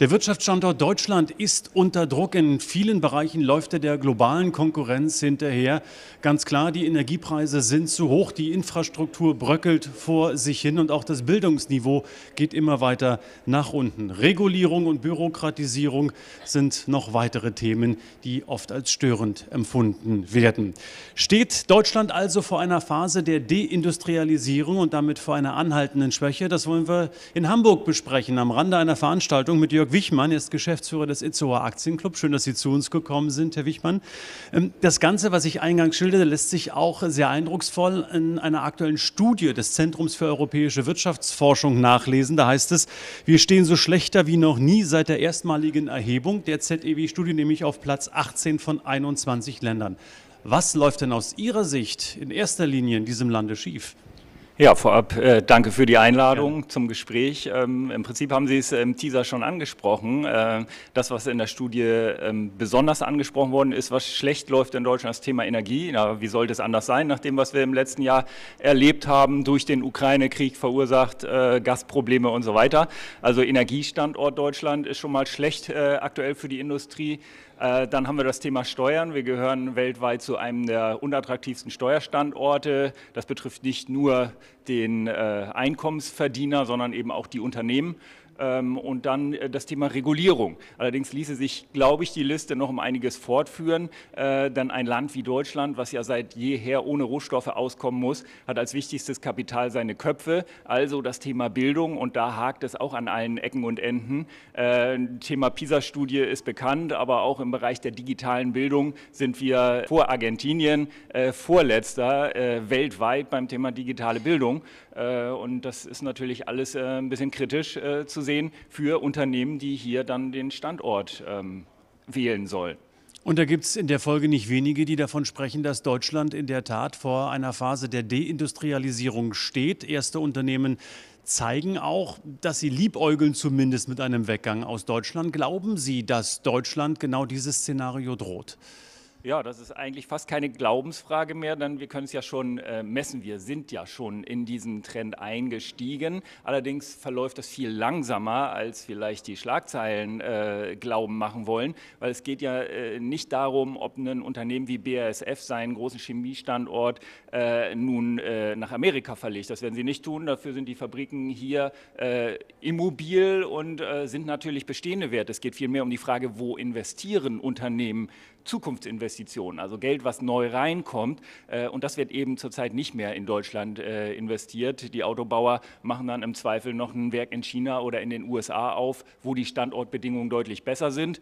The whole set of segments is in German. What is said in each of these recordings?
Der Wirtschaftsstandort Deutschland ist unter Druck. In vielen Bereichen läuft er der globalen Konkurrenz hinterher. Ganz klar, die Energiepreise sind zu hoch, die Infrastruktur bröckelt vor sich hin und auch das Bildungsniveau geht immer weiter nach unten. Regulierung und Bürokratisierung sind noch weitere Themen, die oft als störend empfunden werden. Steht Deutschland also vor einer Phase der Deindustrialisierung und damit vor einer anhaltenden Schwäche? Das wollen wir in Hamburg besprechen, am Rande einer Veranstaltung mit Jörg Jörg Wichmann ist Geschäftsführer des Itzoer Aktienclub. Schön, dass Sie zu uns gekommen sind, Herr Wichmann. Ähm, das Ganze, was ich eingangs schilderte, lässt sich auch sehr eindrucksvoll in einer aktuellen Studie des Zentrums für europäische Wirtschaftsforschung nachlesen. Da heißt es, wir stehen so schlechter wie noch nie seit der erstmaligen Erhebung der ZEW-Studie, nämlich auf Platz 18 von 21 Ländern. Was läuft denn aus Ihrer Sicht in erster Linie in diesem Lande schief? Ja, vorab äh, danke für die Einladung ja. zum Gespräch. Ähm, Im Prinzip haben Sie es im Teaser schon angesprochen. Äh, das, was in der Studie ähm, besonders angesprochen worden ist, was schlecht läuft in Deutschland, das Thema Energie. Na, wie sollte es anders sein, nach dem, was wir im letzten Jahr erlebt haben, durch den Ukraine-Krieg verursacht, äh, Gasprobleme und so weiter. Also Energiestandort Deutschland ist schon mal schlecht äh, aktuell für die Industrie. Äh, dann haben wir das Thema Steuern. Wir gehören weltweit zu einem der unattraktivsten Steuerstandorte. Das betrifft nicht nur den äh, Einkommensverdiener, sondern eben auch die Unternehmen. Ähm, und dann äh, das Thema Regulierung. Allerdings ließe sich, glaube ich, die Liste noch um einiges fortführen. Äh, dann ein Land wie Deutschland, was ja seit jeher ohne Rohstoffe auskommen muss, hat als wichtigstes Kapital seine Köpfe. Also das Thema Bildung und da hakt es auch an allen Ecken und Enden. Äh, Thema PISA-Studie ist bekannt, aber auch im Bereich der digitalen Bildung sind wir vor Argentinien vorletzter weltweit beim Thema digitale Bildung. Und das ist natürlich alles ein bisschen kritisch zu sehen vorgesehen für Unternehmen, die hier dann den Standort ähm, wählen sollen. Und da gibt es in der Folge nicht wenige, die davon sprechen, dass Deutschland in der Tat vor einer Phase der Deindustrialisierung steht. Erste Unternehmen zeigen auch, dass sie liebäugeln zumindest mit einem Weggang aus Deutschland. Glauben Sie, dass Deutschland genau dieses Szenario droht? Ja, das ist eigentlich fast keine Glaubensfrage mehr, denn wir können es ja schon äh, messen. Wir sind ja schon in diesen Trend eingestiegen. Allerdings verläuft das viel langsamer, als vielleicht die Schlagzeilen äh, glauben machen wollen, weil es geht ja äh, nicht darum, ob ein Unternehmen wie BASF seinen großen Chemiestandort äh, nun äh, nach Amerika verlegt. Das werden sie nicht tun. Dafür sind die Fabriken hier äh, immobil und sind natürlich bestehende Werte. Es geht vielmehr um die Frage, wo investieren Unternehmen Zukunftsinvestitionen, also Geld, was neu reinkommt. Äh, und das wird eben zurzeit nicht mehr in Deutschland äh, investiert. Die Autobauer machen dann im Zweifel noch ein Werk in China oder in den USA auf, wo die Standortbedingungen deutlich besser sind.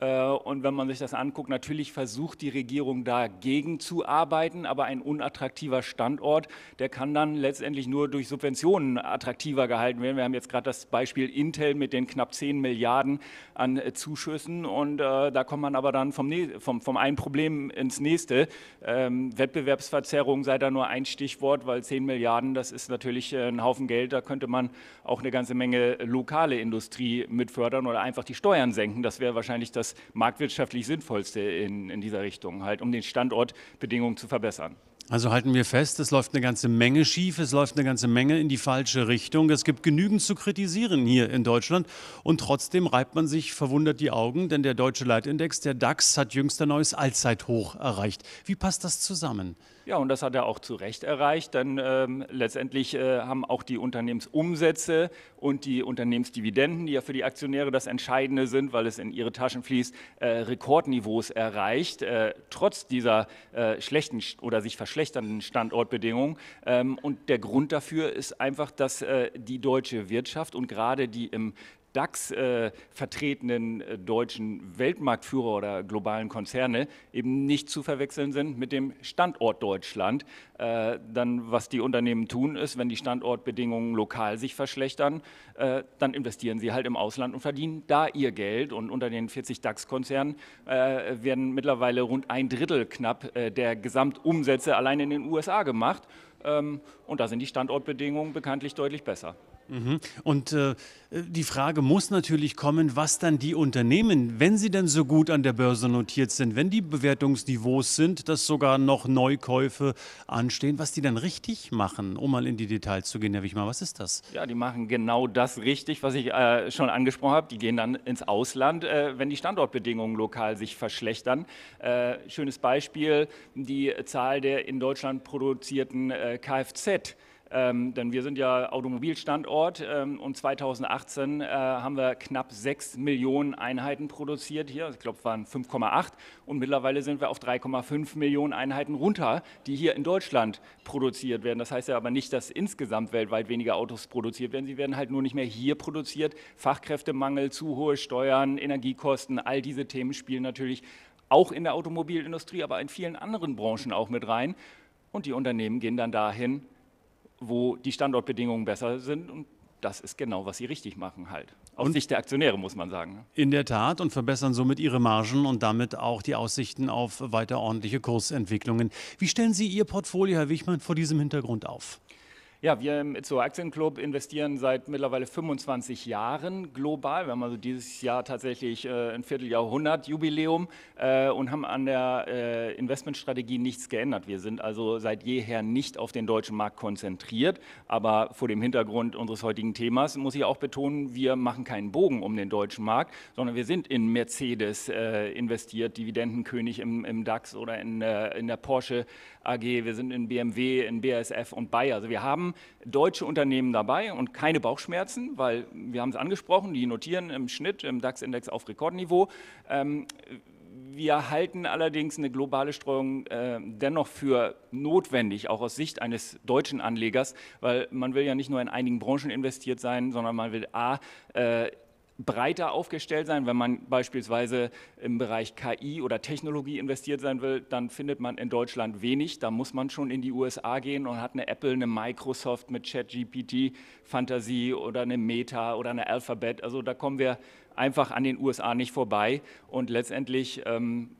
Äh, und wenn man sich das anguckt, natürlich versucht die Regierung dagegen zu arbeiten, aber ein unattraktiver Standort, der kann dann letztendlich nur durch Subventionen attraktiver gehalten werden. Wir haben jetzt gerade das Beispiel Intel mit den knapp 10 Milliarden an Zuschüssen und äh, da kommt man aber dann vom, vom, vom einen Problem ins nächste. Ähm, Wettbewerbsverzerrung sei da nur ein Stichwort, weil 10 Milliarden, das ist natürlich äh, ein Haufen Geld, da könnte man auch eine ganze Menge lokale Industrie mit fördern oder einfach die Steuern senken. Das wäre wahrscheinlich das marktwirtschaftlich sinnvollste in, in dieser Richtung, halt, um den Standortbedingungen zu verbessern. Also halten wir fest, es läuft eine ganze Menge schief, es läuft eine ganze Menge in die falsche Richtung. Es gibt genügend zu kritisieren hier in Deutschland und trotzdem reibt man sich verwundert die Augen, denn der deutsche Leitindex, der DAX, hat jüngst ein neues Allzeithoch erreicht. Wie passt das zusammen? Ja, und das hat er auch zu Recht erreicht, denn ähm, letztendlich äh, haben auch die Unternehmensumsätze und die Unternehmensdividenden, die ja für die Aktionäre das Entscheidende sind, weil es in ihre Taschen fließt, äh, Rekordniveaus erreicht, äh, trotz dieser äh, schlechten oder sich verschlechternden verschlechternden Standortbedingungen. Ähm, und der Grund dafür ist einfach, dass äh, die deutsche Wirtschaft und gerade die im DAX äh, vertretenen äh, deutschen Weltmarktführer oder globalen Konzerne eben nicht zu verwechseln sind mit dem Standort Deutschland. Äh, dann, was die Unternehmen tun, ist, wenn die Standortbedingungen lokal sich verschlechtern, äh, dann investieren sie halt im Ausland und verdienen da ihr Geld. Und unter den 40 DAX-Konzernen äh, werden mittlerweile rund ein Drittel knapp äh, der Gesamtumsätze allein in den USA gemacht. Ähm, und da sind die Standortbedingungen bekanntlich deutlich besser. Mhm. Und äh, die Frage muss natürlich kommen, was dann die Unternehmen, wenn sie denn so gut an der Börse notiert sind, wenn die Bewertungsniveaus sind, dass sogar noch Neukäufe anstehen, was die dann richtig machen, um mal in die Details zu gehen. Herr Wichmar, was ist das? Ja, die machen genau das richtig, was ich äh, schon angesprochen habe. Die gehen dann ins Ausland, äh, wenn die Standortbedingungen lokal sich verschlechtern. Äh, schönes Beispiel, die Zahl der in Deutschland produzierten äh, Kfz. Ähm, denn wir sind ja Automobilstandort ähm, und 2018 äh, haben wir knapp 6 Millionen Einheiten produziert hier. Ich glaube, es waren 5,8 und mittlerweile sind wir auf 3,5 Millionen Einheiten runter, die hier in Deutschland produziert werden. Das heißt ja aber nicht, dass insgesamt weltweit weniger Autos produziert werden. Sie werden halt nur nicht mehr hier produziert. Fachkräftemangel, zu hohe Steuern, Energiekosten, all diese Themen spielen natürlich auch in der Automobilindustrie, aber in vielen anderen Branchen auch mit rein. Und die Unternehmen gehen dann dahin, wo die Standortbedingungen besser sind. Und das ist genau, was sie richtig machen halt. Aus Sicht der Aktionäre, muss man sagen. Ne? In der Tat und verbessern somit ihre Margen und damit auch die Aussichten auf weiter ordentliche Kursentwicklungen. Wie stellen Sie Ihr Portfolio, Herr Wichmann, vor diesem Hintergrund auf? Ja, wir im Itzo Aktienclub investieren seit mittlerweile 25 Jahren global. Wir haben also dieses Jahr tatsächlich äh, ein Vierteljahrhundert Jubiläum äh, und haben an der äh, Investmentstrategie nichts geändert. Wir sind also seit jeher nicht auf den deutschen Markt konzentriert. Aber vor dem Hintergrund unseres heutigen Themas muss ich auch betonen, wir machen keinen Bogen um den deutschen Markt, sondern wir sind in Mercedes äh, investiert, Dividendenkönig im, im DAX oder in, äh, in der Porsche AG. Wir sind in BMW, in BASF und Bayer. Also wir haben haben deutsche Unternehmen dabei und keine Bauchschmerzen, weil wir haben es angesprochen, die notieren im Schnitt im DAX-Index auf Rekordniveau. Ähm, wir halten allerdings eine globale Streuung äh, dennoch für notwendig, auch aus Sicht eines deutschen Anlegers, weil man will ja nicht nur in einigen Branchen investiert sein, sondern man will A, äh, breiter aufgestellt sein. Wenn man beispielsweise im Bereich KI oder Technologie investiert sein will, dann findet man in Deutschland wenig. Da muss man schon in die USA gehen und hat eine Apple, eine Microsoft mit ChatGPT, Fantasie oder eine Meta oder eine Alphabet. Also da kommen wir einfach an den USA nicht vorbei. Und letztendlich ähm,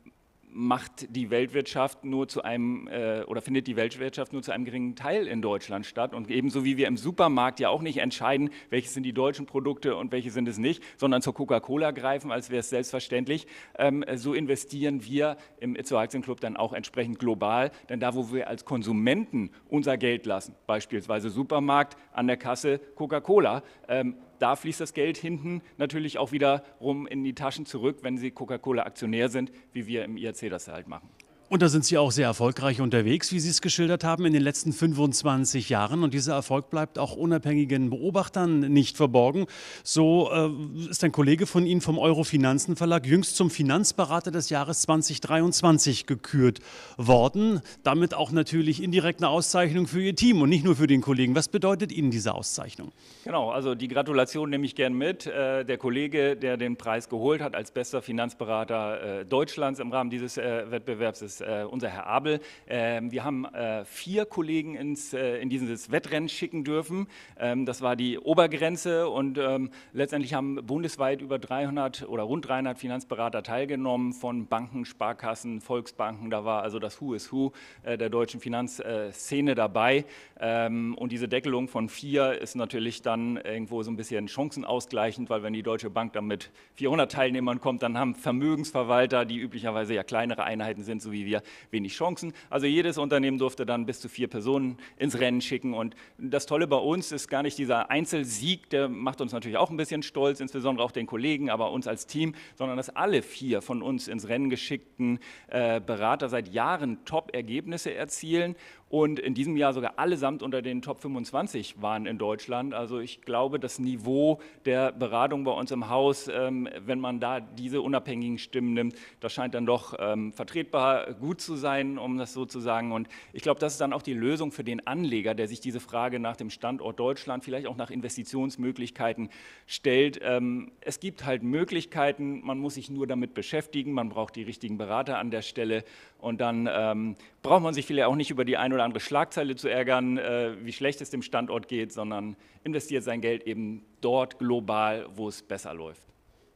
macht die Weltwirtschaft nur zu einem äh, oder findet die Weltwirtschaft nur zu einem geringen Teil in Deutschland statt und ebenso wie wir im Supermarkt ja auch nicht entscheiden, welche sind die deutschen Produkte und welche sind es nicht, sondern zur Coca-Cola greifen, als wäre es selbstverständlich, ähm, so investieren wir im Itzo Aktien Club dann auch entsprechend global, denn da, wo wir als Konsumenten unser Geld lassen, beispielsweise Supermarkt, an der Kasse Coca-Cola, ähm, da fließt das Geld hinten natürlich auch wieder rum in die Taschen zurück, wenn Sie Coca-Cola-Aktionär sind, wie wir im IAC das halt machen. Und da sind Sie auch sehr erfolgreich unterwegs, wie Sie es geschildert haben, in den letzten 25 Jahren. Und dieser Erfolg bleibt auch unabhängigen Beobachtern nicht verborgen. So äh, ist ein Kollege von Ihnen vom Eurofinanzenverlag jüngst zum Finanzberater des Jahres 2023 gekürt worden. Damit auch natürlich indirekt eine Auszeichnung für Ihr Team und nicht nur für den Kollegen. Was bedeutet Ihnen diese Auszeichnung? Genau, also die Gratulation nehme ich gern mit. Äh, der Kollege, der den Preis geholt hat als bester Finanzberater äh, Deutschlands im Rahmen dieses äh, Wettbewerbs, ist ist äh, unser Herr Abel. Ähm, wir haben äh, vier Kollegen ins, äh, in dieses Wettrennen schicken dürfen. Ähm, das war die Obergrenze und ähm, letztendlich haben bundesweit über 300 oder rund 300 Finanzberater teilgenommen von Banken, Sparkassen, Volksbanken. Da war also das Who is Who äh, der deutschen Finanzszene äh, dabei. Ähm, und diese Deckelung von vier ist natürlich dann irgendwo so ein bisschen chancenausgleichend, weil wenn die Deutsche Bank dann mit 400 Teilnehmern kommt, dann haben Vermögensverwalter, die üblicherweise ja kleinere Einheiten sind, so wie wir, wir wenig Chancen. Also jedes Unternehmen durfte dann bis zu vier Personen ins Rennen schicken. Und das Tolle bei uns ist gar nicht dieser Einzelsieg, der macht uns natürlich auch ein bisschen stolz, insbesondere auch den Kollegen, aber uns als Team, sondern dass alle vier von uns ins Rennen geschickten äh, Berater seit Jahren Top-Ergebnisse erzielen und in diesem Jahr sogar allesamt unter den Top 25 waren in Deutschland. Also ich glaube, das Niveau der Beratung bei uns im Haus, ähm, wenn man da diese unabhängigen Stimmen nimmt, das scheint dann doch ähm, vertretbar, gut zu sein, um das so zu sagen. Und ich glaube, das ist dann auch die Lösung für den Anleger, der sich diese Frage nach dem Standort Deutschland, vielleicht auch nach Investitionsmöglichkeiten stellt. Ähm, es gibt halt Möglichkeiten, man muss sich nur damit beschäftigen, man braucht die richtigen Berater an der Stelle und dann ähm, braucht man sich vielleicht auch nicht über die ein oder andere Schlagzeile zu ärgern, äh, wie schlecht es dem Standort geht, sondern investiert sein Geld eben dort global, wo es besser läuft.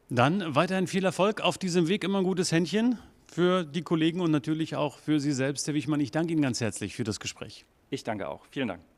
Dann weiterhin viel Erfolg auf diesem Weg, immer ein gutes Händchen für die Kollegen und natürlich auch für Sie selbst, Herr Wichmann. Ich danke Ihnen ganz herzlich für das Gespräch. Ich danke auch. Vielen Dank.